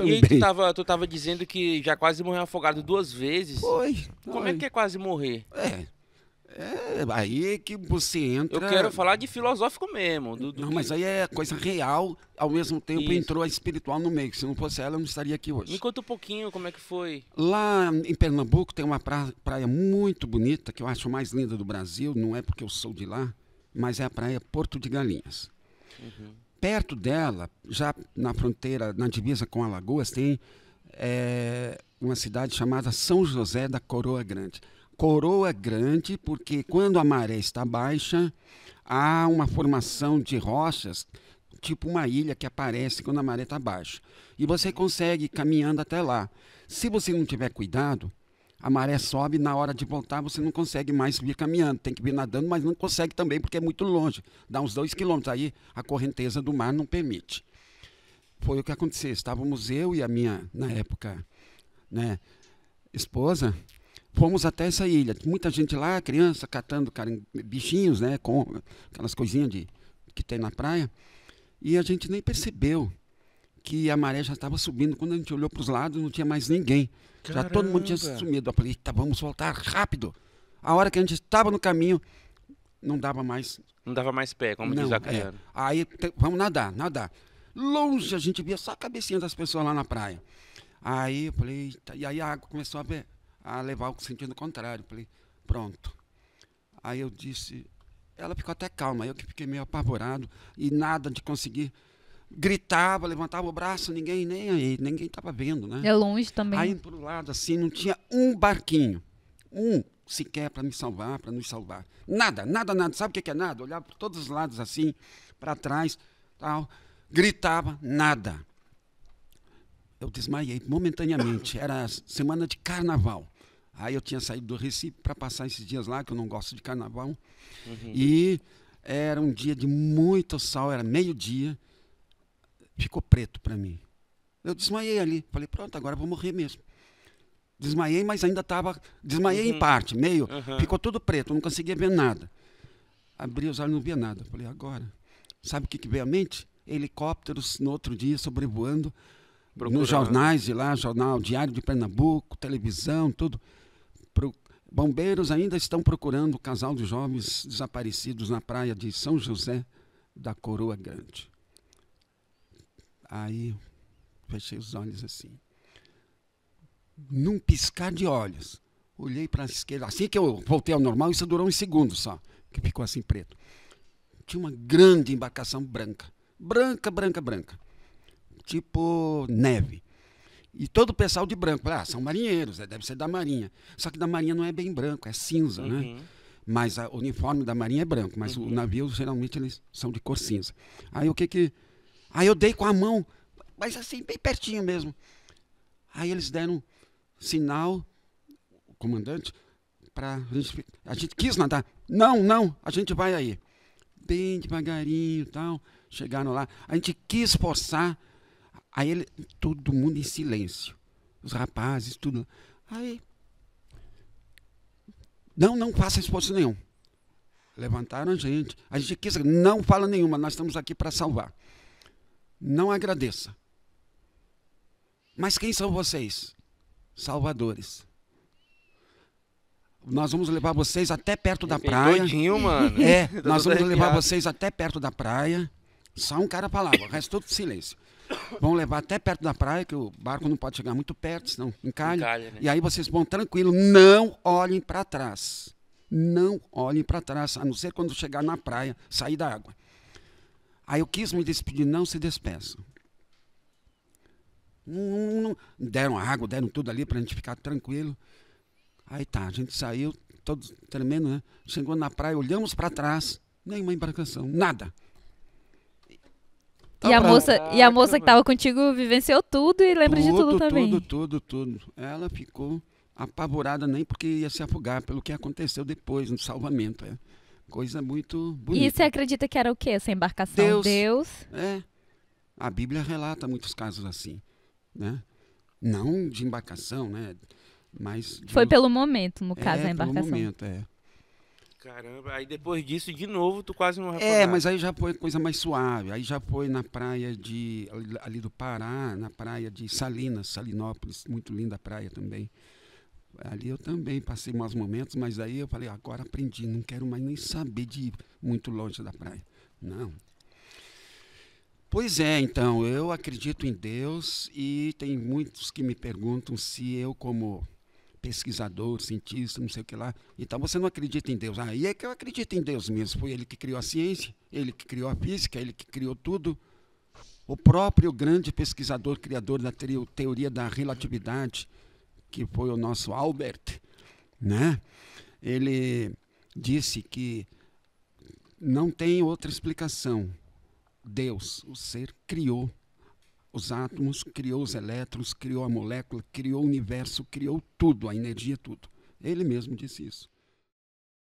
também. E aí tu tava, tu tava dizendo que já quase morreu afogado duas vezes. Foi. Como é que é quase morrer? É. É, aí é que você entra. Eu quero falar de filosófico mesmo. Do, do não, que... mas aí é coisa real, ao mesmo tempo Isso. entrou a espiritual no meio. Se não fosse ela, eu não estaria aqui hoje. Me conta um pouquinho como é que foi. Lá em Pernambuco tem uma praia, praia muito bonita, que eu acho mais linda do Brasil, não é porque eu sou de lá, mas é a praia Porto de Galinhas. Uhum perto dela, já na fronteira, na divisa com Alagoas, tem é, uma cidade chamada São José da Coroa Grande. Coroa Grande, porque quando a maré está baixa, há uma formação de rochas, tipo uma ilha que aparece quando a maré está baixa. E você consegue ir caminhando até lá. Se você não tiver cuidado, a maré sobe, na hora de voltar você não consegue mais vir caminhando, tem que vir nadando, mas não consegue também porque é muito longe, dá uns dois quilômetros, aí a correnteza do mar não permite. Foi o que aconteceu, estávamos eu e a minha, na época, né, esposa, fomos até essa ilha, muita gente lá, criança, catando bichinhos, né, com aquelas coisinhas de, que tem na praia, e a gente nem percebeu que a maré já estava subindo. Quando a gente olhou para os lados, não tinha mais ninguém. Caramba. Já todo mundo tinha sumido. Eu falei, eita, vamos voltar rápido. A hora que a gente estava no caminho, não dava mais. Não dava mais pé, como não, diz a criança. É. Aí vamos nadar, nadar. Longe a gente via só a cabecinha das pessoas lá na praia. Aí eu falei, eita, e aí a água começou a, ver a levar o sentido contrário. Eu falei, pronto. Aí eu disse, ela ficou até calma, eu que fiquei meio apavorado e nada de conseguir gritava, levantava o braço, ninguém nem aí, ninguém estava vendo, né? É longe também. Aí para o lado assim, não tinha um barquinho, um sequer para me salvar, para nos salvar. Nada, nada, nada. Sabe o que é nada? Olhava para todos os lados assim, para trás, tal, gritava, nada. Eu desmaiei momentaneamente. Era semana de carnaval. Aí eu tinha saído do Recife para passar esses dias lá, que eu não gosto de carnaval. Uhum. E era um dia de muito sol, era meio-dia ficou preto para mim. Eu desmaiei ali. Falei, pronto, agora vou morrer mesmo. Desmaiei, mas ainda estava. Desmaiei uhum. em parte, meio. Uhum. Ficou tudo preto, não conseguia ver nada. Abri os olhos, não via nada. Falei, agora. Sabe o que, que veio à mente? Helicópteros no outro dia sobrevoando Procurando. nos jornais de lá, jornal Diário de Pernambuco, televisão, tudo. Pro... Bombeiros ainda estão procurando o casal de jovens desaparecidos na praia de São José da Coroa Grande. Aí fechei os olhos assim. Num piscar de olhos. Olhei para a esquerda. Assim que eu voltei ao normal, isso durou uns segundos só, que ficou assim preto. Tinha uma grande embarcação branca. Branca, branca, branca. Tipo neve. E todo o pessoal de branco. Ah, são marinheiros, é, deve ser da Marinha. Só que da Marinha não é bem branco, é cinza, né? uhum. né? Mas o uniforme da Marinha é branco, mas uhum. o navio geralmente eles são de cor cinza. Aí o que que Aí eu dei com a mão, mas assim, bem pertinho mesmo. Aí eles deram um sinal, o comandante, para a gente quis nadar. Não, não, a gente vai aí. Bem devagarinho e tal. Chegaram lá. A gente quis forçar. Aí ele, todo mundo em silêncio. Os rapazes, tudo. Aí. Não, não faça esforço nenhum. Levantaram a gente. A gente quis, não fala nenhuma, nós estamos aqui para salvar não agradeça. Mas quem são vocês? Salvadores. Nós vamos levar vocês até perto da praia. Doidinho, mano. É, nós vamos levar vocês até perto da praia. Só um cara a palavra, o resto tudo silêncio. Vão levar até perto da praia, que o barco não pode chegar muito perto, senão encalha. encalha né? E aí vocês vão tranquilo, não olhem para trás. Não olhem para trás, a não ser quando chegar na praia, sair da água. Aí eu quis me despedir, não se despeçam. Não, deram água, deram tudo ali para a gente ficar tranquilo. Aí tá, a gente saiu, todo tremendo, né? Chegou na praia, olhamos para trás, nenhuma embarcação, nada. Tá e, a moça, e a moça que estava contigo vivenciou tudo e lembra tudo, de tudo também. Tudo, tudo, tudo. Ela ficou apavorada nem porque ia se afogar, pelo que aconteceu depois no salvamento. É. Coisa muito bonita. E você acredita que era o quê? Essa embarcação? Deus. Deus. É. A Bíblia relata muitos casos assim, né? Não de embarcação, né? Mas Foi um... pelo momento, no é, caso, é, a embarcação. Pelo momento, é. Caramba, aí depois disso, de novo, tu quase não É, mas aí já foi coisa mais suave. Aí já foi na praia de. ali do Pará, na praia de Salinas, Salinópolis, muito linda praia também. Ali eu também passei maus momentos, mas aí eu falei, agora aprendi, não quero mais nem saber de ir muito longe da praia. Não. Pois é, então, eu acredito em Deus e tem muitos que me perguntam se eu, como pesquisador, cientista, não sei o que lá, então você não acredita em Deus. Aí ah, é que eu acredito em Deus mesmo. Foi ele que criou a ciência, ele que criou a física, ele que criou tudo. O próprio grande pesquisador, criador da teoria da relatividade, que foi o nosso Albert, né? Ele disse que não tem outra explicação. Deus, o ser, criou os átomos, criou os elétrons, criou a molécula, criou o universo, criou tudo, a energia, tudo. Ele mesmo disse isso.